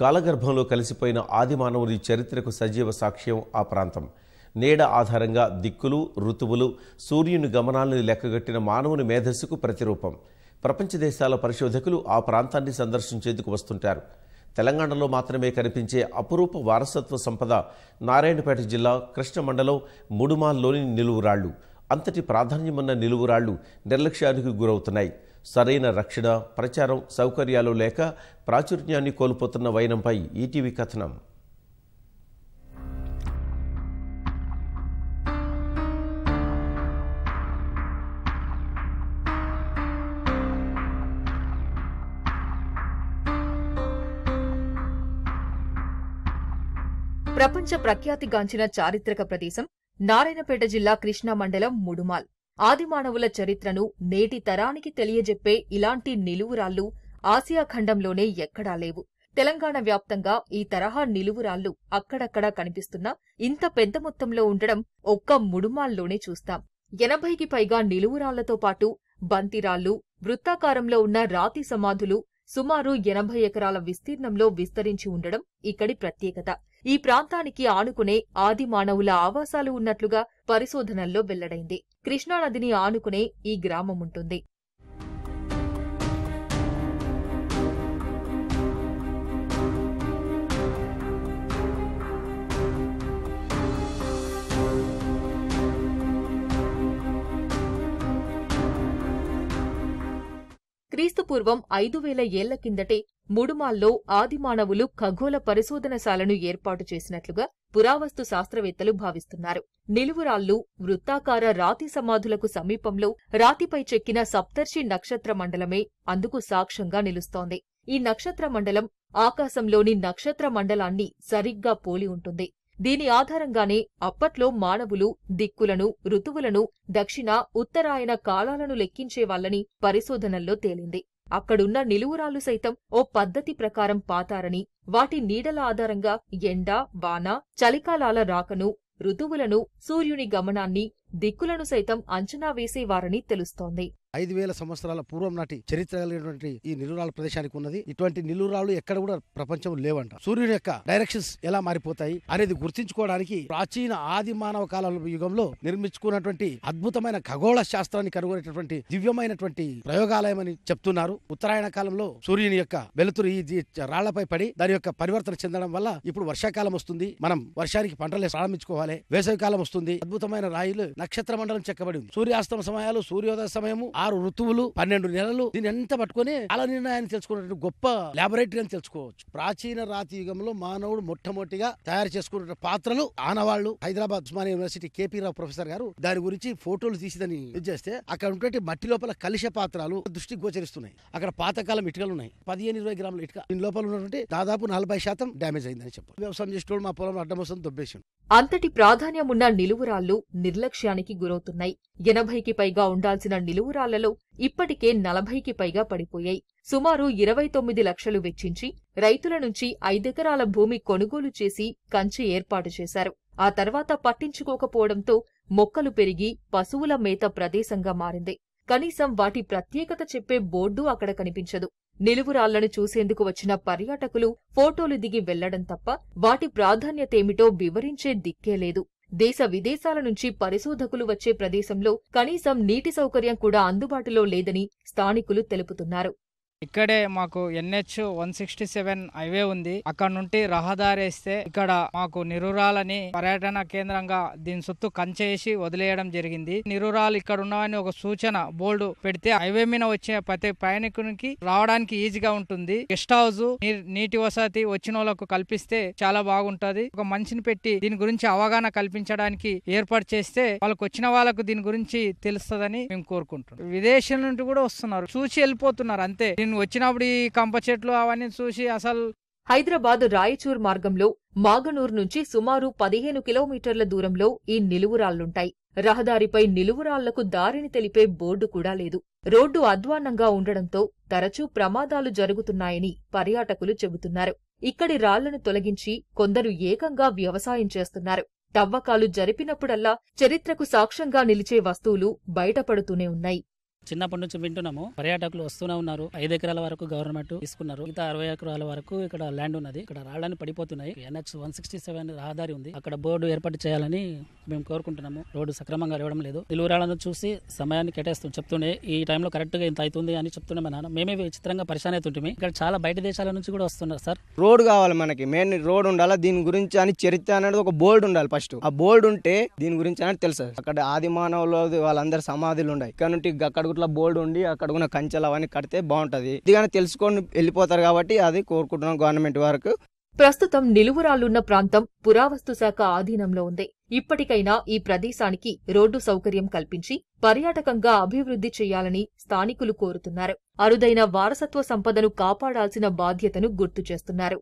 కాలగర్భంలో కలిసిపోయిన ఆదిమానవుని చరిత్రకు సజీవ సాక్ష్యం ఆ ప్రాంతం నీడ ఆధారంగా దిక్కులు ఋతువులు సూర్యుని గమనాలను లెక్కగట్టిన మానవుని మేధస్సుకు ప్రతిరూపం ప్రపంచ దేశాల పరిశోధకులు ఆ ప్రాంతాన్ని సందర్శించేందుకు వస్తుంటారు తెలంగాణలో మాత్రమే కనిపించే అపురూప వారసత్వ సంపద నారాయణపేట జిల్లా కృష్ణ మండలం ముడుమాల్లోని నిలువురాళ్లు అంతటి ప్రాధాన్యమున్న నిలువురాళ్లు నిర్లక్ష్యానికి గురవుతున్నాయి సరైన రక్షణ ప్రచారం సౌకర్యాలు లేక ప్రాచుర్యాన్ని కోల్పోతున్న వైనంపై ఈటీవీ కథనం ప్రపంచ ప్రఖ్యాతిగాంచిన చారిత్రక ప్రదేశం నారాయణపేట జిల్లా కృష్ణా మండలం ముడుమాల్ ఆదిమానవుల చరిత్రను నేటి తరానికి తెలియజెప్పే ఇలాంటి నిలువురాళ్లు ఆసియా ఖండంలోనే ఎక్కడా లేవు తెలంగాణ వ్యాప్తంగా ఈ తరహా నిలువురాళ్లు అక్కడక్కడా కనిపిస్తున్నా ఇంత పెద్ద మొత్తంలో ఉండడం ఒక్క ముడుమాల్లోనే చూస్తాం ఎనభైకి పైగా నిలువురాళ్లతో పాటు బంతిరాళ్లు వృత్తాకారంలో ఉన్న రాతి సమాధులు సుమారు ఎనభై ఎకరాల విస్తీర్ణంలో విస్తరించి ఉండడం ఇక్కడి ప్రత్యేకత ఈ ప్రాంతానికి ఆనుకునే ఆది మానవుల ఆవాసాలు ఉన్నట్లుగా పరిశోధనల్లో వెల్లడైంది కృష్ణానదిని ఆనుకునే ఈ గ్రామం ఉంటుంది క్రీస్తుపూర్వం ఐదు వేల ఏళ్ల కిందటే ముడుమాల్లో ఆదిమానవులు ఖగోళ పరిశోధనశాలను ఏర్పాటు చేసినట్లుగా పురావస్తు శాస్త్రవేత్తలు భావిస్తున్నారు నిలువురాళ్లు వృత్తాకార రాతి సమాధులకు సమీపంలో రాతిపై చెక్కిన సప్తర్షి నక్షత్ర మండలమే అందుకు సాక్ష్యంగా నిలుస్తోంది ఈ నక్షత్ర మండలం ఆకాశంలోని నక్షత్ర మండలాన్ని సరిగ్గా పోలి ఉంటుంది దీని ఆధారంగానే అప్పట్లో మానవులు దిక్కులను ఋతువులను దక్షిణ ఉత్తరాయణ కాలాలను లెక్కించేవాళ్లని పరిశోధనల్లో తేలింది అక్కడున్న నిలువురాళ్లు సైతం ఓ పద్ధతి ప్రకారం పాతారని వాటి నీడల ఆధారంగా ఎండ వాన చలికాలాల రాకను ఋతువులను సూర్యుని గమనాన్ని దిక్కులను సైతం అంచనా వేసేవారని తెలుస్తోంది ఐదు వేల సంవత్సరాల పూర్వం నాటి చరిత్ర కలిగినటువంటి ఈ నిలురాలు ప్రదేశానికి ఉన్నది ఇటువంటి నిలురాలు ఎక్కడ కూడా ప్రపంచం లేవంట సూర్యుని యొక్క డైరెక్షన్స్ ఎలా మారిపోతాయి అనేది గుర్తించుకోవడానికి ప్రాచీన ఆది మానవ కాల యుగంలో నిర్మించుకున్నటువంటి అద్భుతమైన ఖగోళ శాస్త్రాన్ని కనుగొనేటటువంటి దివ్యమైనటువంటి ప్రయోగాలయం అని చెప్తున్నారు ఉత్తరాయణ కాలంలో సూర్యుని యొక్క వెలుతురు ఈ రాళ్లపై పడి దాని యొక్క పరివర్తన చెందడం వల్ల ఇప్పుడు వర్షాకాలం వస్తుంది మనం వర్షానికి పంటలు ప్రారంభించుకోవాలి వేసవి కాలం వస్తుంది అద్భుతమైన రాయిలు నక్షత్ర మండలం చెక్కబడి సూర్యాస్తమ సమయాలు సూర్యోదయ సమయము ఆరు ఋతువులు పన్నెండు నెలలు దీని ఎంత పట్టుకొని అలా నిర్ణయాన్ని తెలుసుకున్న గొప్ప లాబొరేటరీ అని తెలుసుకోవచ్చు ప్రాచీన రాతి యుగంలో మానవుడు మొట్టమొదటిగా తయారు చేసుకున్న పాత్రలు ఆనవాళ్లు Hyderabad Osmania university KP Rao professor గారు దాని గురించి ఫోటోలు తీసిదని చేస్తే అక్కడ ఉన్నటువంటి మట్టి లోపల కలిష పాత్రలు దృష్టి గోచరిస్తున్నాయి అక్కడ పాతకాలం ఇటుకలు ఉన్నాయి పదిహేను ఇరవై గ్రాముల ఇటుక దీని లోపల ఉన్నటువంటి దాదాపు నలభై శాతం డ్యామేజ్ అయిందని చెప్పారు వ్యవసాయం చేసేటోడు మా పొలం అడ్డం వస్తుంది దొబ్బేసాడు అంతటి ప్రాధాన్యమున్న నిలువురాళ్లు నిర్లక్ష్యానికి గురవుతున్నాయి ఎనభైకి పైగా ఉండాల్సిన నిలువురాళ్ల రాష్ట్రాలలో ఇప్పటికే నలభైకి పైగా పడిపోయాయి సుమారు ఇరవై తొమ్మిది లక్షలు వెచ్చించి రైతుల నుంచి ఐదెకరాల భూమి కొనుగోలు చేసి కంచె ఏర్పాటు చేశారు ఆ తర్వాత పట్టించుకోకపోవడంతో మొక్కలు పెరిగి పశువుల మేత ప్రదేశంగా మారింది కనీసం వాటి ప్రత్యేకత చెప్పే బోర్డు అక్కడ కనిపించదు నిలువురాళ్లను చూసేందుకు వచ్చిన పర్యాటకులు ఫోటోలు దిగి వెళ్లడం తప్ప వాటి ప్రాధాన్యతేమిటో వివరించే దిక్కేలేదు దేశ విదేశాల నుంచి పరిశోధకులు వచ్చే ప్రదేశంలో కనీసం నీటి సౌకర్యం కూడా అందుబాటులో లేదని స్థానికులు తెలుపుతున్నారు ఇక్కడే మాకు NH one sixty seven highway ఉంది అక్కడ నుండి రహదారి వేస్తే ఇక్కడ మాకు నిరురాలని పర్యటన కేంద్రంగా దీని సొత్తు కంచేసి వదిలేయడం జరిగింది నిరురాలు ఇక్కడ ఉన్నవని ఒక సూచన బోర్డు పెడితే హైవే మీద వచ్చే ప్రతి ప్రయాణికునికి రావడానికి ఈజీగా ఉంటుంది గెస్ట్ హౌస్ నీటి వసతి వచ్చిన వాళ్ళకు కల్పిస్తే చాలా బాగుంటది ఒక మనిషిని పెట్టి దీని గురించి అవగాహన కల్పించడానికి ఏర్పాటు చేస్తే వాళ్ళకు వచ్చిన వాళ్ళకు దీని గురించి తెలుస్తుందని మేము కోరుకుంటున్నాం విదేశాల నుండి కూడా వస్తున్నారు చూసి వెళ్ళిపోతున్నారు అంతే దీని నేను వచ్చినప్పుడు ఈ కంప చెట్లు అవన్నీ చూసి అసలు హైదరాబాద్ రాయచూర్ మార్గంలో మాగనూర్ నుంచి సుమారు పదిహేను కిలోమీటర్ల దూరంలో ఈ నిలువురాళ్లుంటాయి రహదారిపై నిలువురాళ్లకు దారిని తెలిపే బోర్డు కూడా లేదు రోడ్డు అధ్వాన్నంగా ఉండడంతో తరచూ ప్రమాదాలు జరుగుతున్నాయని పర్యాటకులు చెబుతున్నారు ఇక్కడి రాళ్లను తొలగించి కొందరు ఏకంగా వ్యవసాయం చేస్తున్నారు తవ్వకాలు జరిపినప్పుడల్లా చరిత్రకు సాక్ష్యంగా నిలిచే వస్తువులు బయటపడుతూనే ఉన్నాయి చిన్నప్పటి నుంచి వింటున్నాము పర్యాటకులు వస్తూనే ఉన్నారు ఐదు ఎకరాల వరకు గవర్నమెంట్ తీసుకున్నారు మిగతా అరవై ఎకరాల వరకు ఇక్కడ ల్యాండ్ ఉన్నది ఇక్కడ రాళ్ళని పడిపోతున్నాయి ఎన్హెచ్ వన్ సిక్స్టీ సెవెన్ రహదారి ఉంది అక్కడ బోర్డు ఏర్పాటు చేయాలని మేము కోరుకుంటున్నాము రోడ్డు సక్రమంగా ఇవ్వడం లేదు రాళ్ళను చూసి సమయాన్ని కేటాయిస్తుంది చెప్తుండే ఈ టైంలో కరెక్ట్ గా ఇంత అవుతుంది అని చెప్తుండే మా నాన్న మేమే విచిత్రంగా పరిశాన్ అవుతుంటే ఇక్కడ చాలా బయట దేశాల నుంచి కూడా వస్తున్నారు సార్ రోడ్ కావాలి మనకి మెయిన్ రోడ్ ఉండాలి దీని గురించి అని చరిత్ర అనేది ఒక బోర్డు ఉండాలి ఫస్ట్ ఆ బోర్డు ఉంటే దీని గురించి అనేది తెలుసు అక్కడ ఆది మానవులు వాళ్ళందరి సమాధులు ఉన్నాయి ఇక్కడ నుండి అక్కడ ఇట్లా బోర్డు ఉండి అక్కడ ఉన్న కంచెలు అవన్నీ కడితే బాగుంటది ఇదిగానే తెలుసుకొని వెళ్ళిపోతారు కాబట్టి అది కోరుకుంటున్నాం గవర్నమెంట్ వరకు ప్రస్తుతం నిలువురాళ్లున్న ప్రాంతం పురావస్తు శాఖ ఆధీనంలో ఉంది ఇప్పటికైనా ఈ ప్రదేశానికి రోడ్డు సౌకర్యం కల్పించి పర్యాటకంగా అభివృద్ధి చేయాలని స్థానికులు కోరుతున్నారు అరుదైన వారసత్వ సంపదను కాపాడాల్సిన బాధ్యతను గుర్తు చేస్తున్నారు